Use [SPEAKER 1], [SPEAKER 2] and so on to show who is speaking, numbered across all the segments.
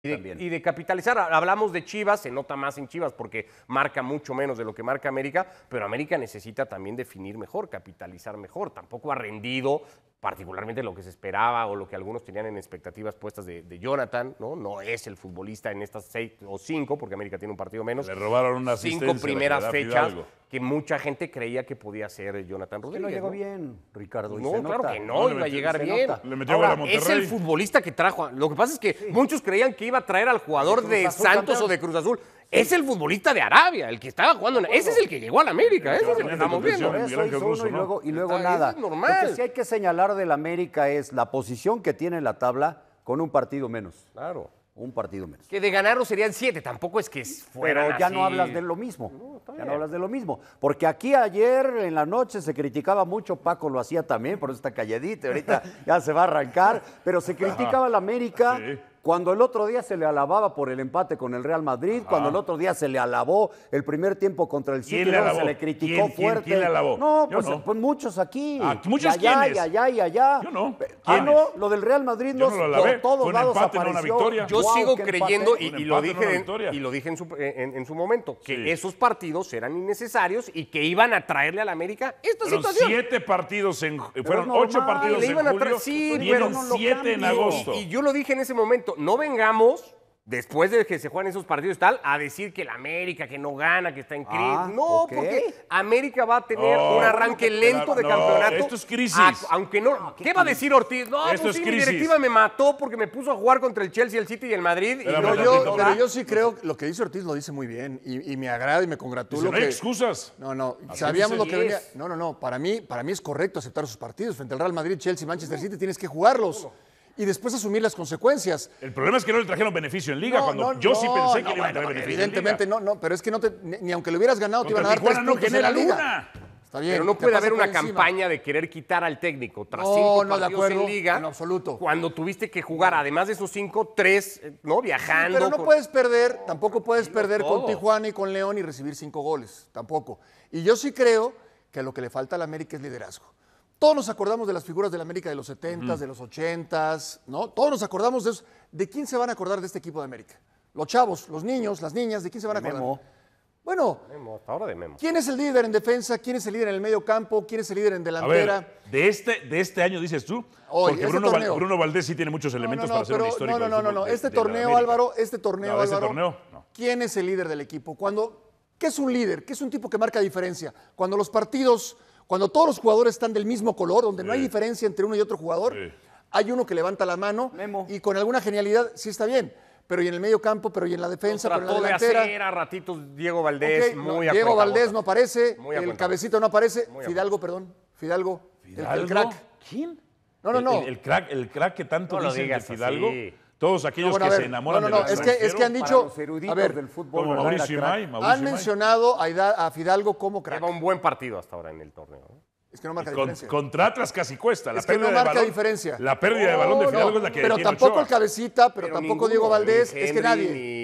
[SPEAKER 1] Y de, capitalizar, hablamos de Chivas, se nota más en Chivas porque marca mucho menos de lo que marca América, pero América necesita también definir mejor, capitalizar mejor, tampoco ha rendido, particularmente lo que se esperaba o lo que algunos tenían en expectativas puestas de, Jonathan, ¿no? No es el futbolista en estas seis o cinco, porque América tiene un partido menos. Le robaron unas Cinco primeras fechas que mucha gente creía que podía ser Jonathan Rodríguez. Que no llegó bien, Ricardo. no, claro que no, iba a llegar bien. es el futbolista que trajo. Lo que pasa es que muchos creían que iba a traer al jugador de, Santos o de Cruz Azul es el futbolista de Arabia, el que estaba jugando. ese es el que llegó a la América, ese es que estamos viendo. Eso y luego, nada. normal. Lo que sí hay que señalar del América es la posición que tiene en la tabla con un partido menos. Claro. Un partido menos. Que de ganarlo serían siete, tampoco es que fuera. Pero ya no hablas de lo mismo. No, ya no hablas de lo mismo. Porque aquí ayer en la noche se criticaba mucho, Paco lo hacía también, por esta está calladito, ahorita ya se va a arrancar. Pero se criticaba la América cuando el otro día se le alababa por el empate con el Real Madrid, cuando el ah. otro día se le alabó el primer tiempo contra el City, se le criticó fuerte. Pues, no, pues,
[SPEAKER 2] muchos aquí. Ah, ¿Muchos allá, y allá, y allá. Yo no. Ah, no, lo del Real Madrid no, lo por todos lados Yo sigo
[SPEAKER 1] creyendo, y, lo dije en, y lo dije en su, momento, que esos partidos eran innecesarios y que iban a traerle a la América esta situación. siete partidos en... Fueron ocho partidos en julio y siete en agosto. Y yo lo dije en ese momento no vengamos después de que se juegan esos partidos tal, a decir que el América, que no gana, que está en crisis. Ah, no, porque América va a tener oh, un arranque lento de campeonato. Esto es crisis. aunque no. Ah, ¿Qué, va a decir Ortiz? No, esto pues mi directiva me mató porque me puso a jugar contra el Chelsea, el City y el Madrid. Pero, yo,
[SPEAKER 2] sí creo lo que dice Ortiz lo dice muy bien y, me agrada y me congratulo. no hay excusas. No, no. sabíamos lo que venía. No, no, no. Para mí, para mí es correcto aceptar sus partidos. Frente al Real Madrid, Chelsea, Manchester City tienes que jugarlos y después asumir las consecuencias. El problema es que no le trajeron
[SPEAKER 1] beneficio en liga, cuando yo sí pensé que le iban a traer beneficio. Evidentemente,
[SPEAKER 2] no, no, pero es que no te, ni, aunque le hubieras ganado, te iban a dar tres no en la liga.
[SPEAKER 1] Está bien, pero no puede haber una campaña de querer quitar al técnico tras cinco partidos en liga. En absoluto. Cuando tuviste que jugar, además de esos cinco, tres, eh, ¿no? Viajando. pero no puedes
[SPEAKER 2] perder, tampoco puedes perder con Tijuana y con León y recibir cinco goles. Tampoco. Y yo sí creo que lo que le falta a la América es liderazgo. Todos nos acordamos de las figuras de la América de los 70 de los 80 ¿no? Todos nos acordamos de eso. ¿De quién se van a acordar de este equipo de América? Los chavos, los niños, las niñas, ¿de quién se van a acordar? Memo. Bueno,
[SPEAKER 1] de
[SPEAKER 2] ¿quién es el líder en defensa? ¿Quién es el líder en el medio campo? ¿Quién es el líder en delantera?
[SPEAKER 3] de, este, de este año dices tú, porque este Bruno, Bruno, Valdés sí tiene muchos elementos para pero, un histórico. No, no, no, no, este torneo, Álvaro,
[SPEAKER 2] este torneo, este Álvaro, ¿quién es el líder del equipo? Cuando, ¿Qué es un líder? ¿Qué es un tipo que marca diferencia? Cuando los partidos cuando todos los jugadores están del mismo color, donde no hay diferencia entre uno y otro jugador, hay uno que levanta la mano y con alguna genialidad sí está bien. Pero y en el medio campo, pero y en la defensa, pero en la delantera.
[SPEAKER 1] Diego Valdés, muy no, Diego Valdés
[SPEAKER 2] no aparece, el cabecito no aparece, Fidalgo, perdón, Fidalgo, crack. ¿Quién?
[SPEAKER 3] No, no, no. El, crack, el crack que tanto no dicen Fidalgo. Todos aquellos que se enamoran no,
[SPEAKER 2] no, es que, es que han dicho a ver, del fútbol. Como han mencionado a,
[SPEAKER 1] Fidalgo como crack. Lleva un buen partido hasta ahora en el torneo. ¿eh? Es que no marca diferencia. Contra Atlas casi cuesta. La es que no marca diferencia. La pérdida de balón de Fidalgo es la que Pero tampoco el
[SPEAKER 2] cabecita, pero, tampoco Diego Valdés. es que nadie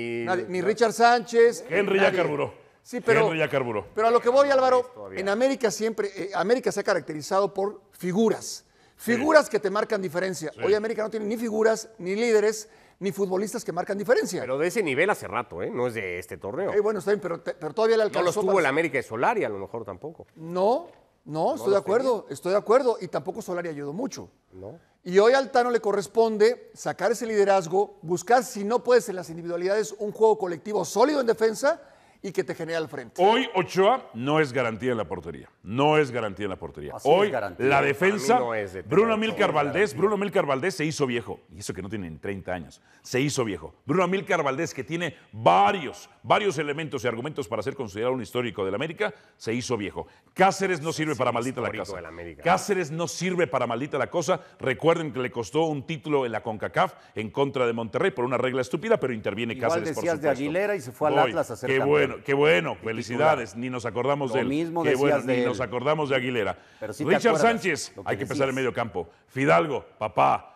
[SPEAKER 2] ni, Richard Sánchez. Henry ya carburó. Sí, pero, Henry ya carburó. Pero a lo que voy, Álvaro, en América siempre, eh, América se ha caracterizado por figuras Figuras que te marcan diferencia. Hoy América no tiene ni figuras, ni líderes, ni futbolistas que marcan diferencia.
[SPEAKER 1] Pero de ese nivel hace rato, ¿eh? No es de este torneo. Eh,
[SPEAKER 2] bueno, está bien, pero, todavía le alcanzó. No los tuvo el América de Solari, a lo mejor tampoco. No, no, estoy de acuerdo, estoy de acuerdo. Y tampoco Solari ayudó mucho. No. Y hoy al Tano le corresponde sacar ese liderazgo, buscar, si no puedes en las individualidades, un juego colectivo sólido en defensa y que te genera el frente. Hoy Ochoa
[SPEAKER 3] no es garantía en la portería. No es garantía en la portería. Hoy la defensa, Bruno Milcar Valdés, Bruno Milcar Valdés se hizo viejo. Y eso que no tiene 30 años. Se hizo viejo. Bruno Milcar Valdés, que tiene varios, varios elementos y argumentos para ser considerado un histórico del América, se hizo viejo. Cáceres no sirve para maldita la cosa. Cáceres no sirve para maldita la cosa. Recuerden que le costó un título en la CONCACAF en contra de Monterrey por una regla estúpida, pero interviene Cáceres. Igual de Aguilera y se fue al Atlas a hacer Qué bueno qué bueno, felicidades. Ni nos acordamos de él. Mismo ni nos acordamos de Aguilera. Richard Sánchez, hay que empezar en medio campo. Fidalgo, papá.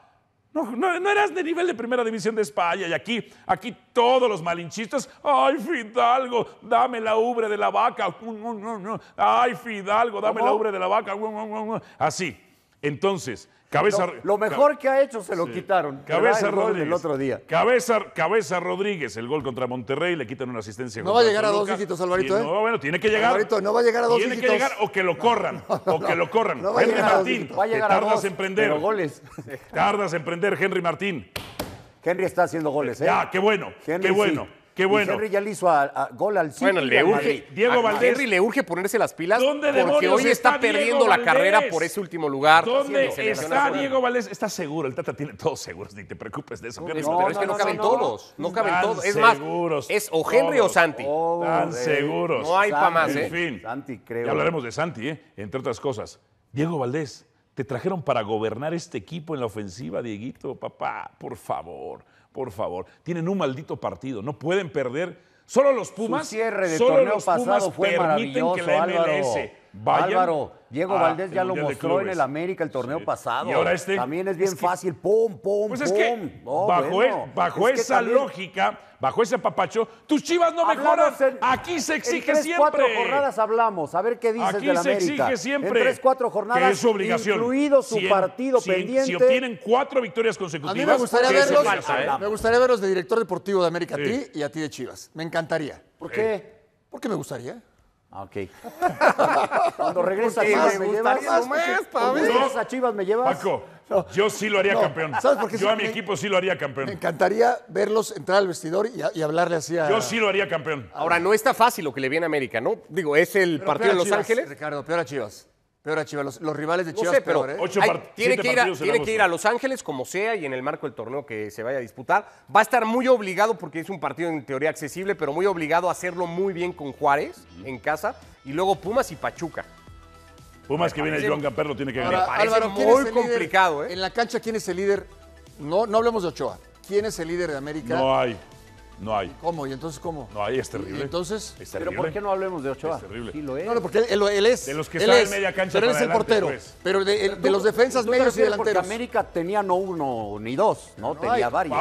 [SPEAKER 3] No, no, eras de nivel de primera división de España y aquí, aquí todos los malinchistas, ay Fidalgo, dame la ubre de la vaca, ay Fidalgo, dame la ubre de la vaca, así, entonces,
[SPEAKER 2] cabeza. Lo, lo mejor que ha hecho se lo quitaron. Cabeza Rodríguez. El otro día.
[SPEAKER 3] Cabeza, cabeza Rodríguez, el gol contra Monterrey, le quitan una asistencia. No va a llegar a dos visitos, Alvarito, ¿eh? No, bueno, tiene que llegar. Alvarito,
[SPEAKER 2] no va a llegar a dos tiene Tiene que llegar
[SPEAKER 3] o que lo corran. o que lo corran. Henry Martín, tardas en prender. goles. Tardas en prender, Henry Martín. Henry está haciendo goles, ¿eh? Ah, qué bueno. Henry, qué bueno. Qué bueno. Henry
[SPEAKER 1] ya le hizo a, gol al City. Bueno, le urge, Diego Valdés. Henry le urge ponerse las pilas porque hoy está, perdiendo la carrera por ese último lugar. ¿Dónde está Diego
[SPEAKER 3] Valdés? Está seguro, el Tata tiene todos seguros, ni te preocupes de eso. No, pero es que no, caben todos, no caben todos. Es más, es o Henry o Santi. Tan seguros. No hay para más, ¿eh? En fin. Santi, creo. Ya hablaremos de Santi, ¿eh? entre otras cosas. Diego Valdés te trajeron para gobernar este equipo en la ofensiva, Dieguito, papá, por favor, por favor. Tienen un maldito partido, no pueden perder. Solo los Pumas, cierre de los pasado Pumas permiten que la MLS Álvaro, Diego Valdés ya lo mostró en el América
[SPEAKER 1] el torneo pasado. Y ahora este. También es bien fácil, pum, pum, pues es que bajo, esa lógica,
[SPEAKER 3] bajo ese papacho, tus chivas no mejoran. Aquí se exige en tres, siempre. cuatro jornadas
[SPEAKER 1] hablamos, a ver qué dices Aquí América. Aquí se exige siempre. En tres, cuatro jornadas, es su obligación. incluido su partido pendiente. Si obtienen
[SPEAKER 2] cuatro victorias consecutivas. ¿eh? me gustaría verlos, me gustaría de director deportivo de América a ti y a ti de Chivas. Me encantaría. ¿Por qué? Porque me gustaría. Ah, ok. Cuando regresa a Chivas me, llevas. Más, regresas a Chivas me llevas. yo sí lo haría campeón. Yo a mi equipo sí lo haría campeón. Me encantaría verlos entrar al vestidor y, hablarle así a. Yo sí
[SPEAKER 1] lo haría campeón. Ahora, no está fácil lo que le viene a América, ¿no? Digo, es el partido de Los Ángeles. Ricardo, peor a Chivas. Peor a Chivas,
[SPEAKER 2] los, rivales de Chivas no ¿eh? tiene, que ir, a, tiene que ir a
[SPEAKER 1] Los Ángeles como sea y en el marco del torneo que se vaya a disputar. Va a estar muy obligado porque es un partido en teoría accesible, pero muy obligado a hacerlo muy bien con Juárez en casa y luego Pumas y Pachuca.
[SPEAKER 2] Pumas que viene Joan Gamper lo tiene que ganar. muy complicado, ¿eh? En la cancha, ¿quién es el líder? No, no hablemos de Ochoa. ¿Quién es el líder de América? No hay. No hay. ¿Cómo? ¿Y entonces cómo? No hay, es terrible. entonces? ¿Pero por qué no hablemos de Ochoa? Es terrible. Sí, lo es. No, no, porque él, es. De los que salen media cancha Pero él es el portero. Pues. Pero de, los defensas medios y delanteros. Porque América tenía no uno ni dos, ¿no? tenía varios.